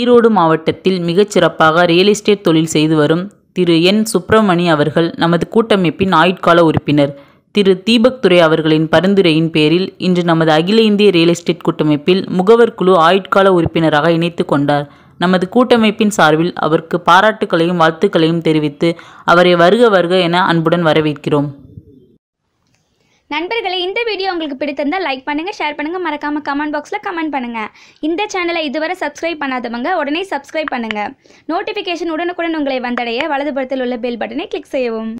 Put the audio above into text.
ஈரோடு மாவட்டத்தில் மிகச் சிறப்பாக ரியல் எஸ்டேட் தொழில் செய்து வரும் திரு என் சுப்பிரமணி அவர்கள் நமது கூட்டமைப்பின் ஆயுட்கால உறுப்பினர் திரு தீபக் துரை அவர்களின் பரிந்துரையின் பேரில் இன்று நமது அகில இந்திய ரியல் எஸ்டேட் கூட்டமைப்பில் முகவர் குழு ஆயுட்கால உறுப்பினராக இணைத்து கொண்டார் நமது கூட்டமைப்பின் சார்பில் அவருக்கு பாராட்டுக்களையும் வாழ்த்துக்களையும் தெரிவித்து அவரை வருக வருக என அன்புடன் வரவேற்கிறோம் நண்பர்களே இந்த வீடியோ உங்களுக்கு பிடித்திருந்தால் லைக் பண்ணுங்கள் ஷேர் பண்ணுங்கள் மறக்காமல் கமெண்ட் பாக்ஸில் கமெண்ட் பண்ணுங்கள் இந்த சேனலை இதுவரை சப்ஸ்கிரைப் பண்ணாதவங்க உடனே சப்ஸ்கிரைப் பண்ணுங்கள் நோட்டிஃபிகேஷன் உடனுக்குடன் உங்களை வந்தடைய வலதுபுறத்தில் உள்ள பெல் பட்டனை கிளிக் செய்யவும்